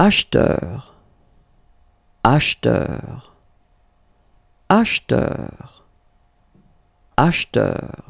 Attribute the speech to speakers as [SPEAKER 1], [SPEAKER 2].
[SPEAKER 1] acheteur, acheteur, acheteur, acheteur.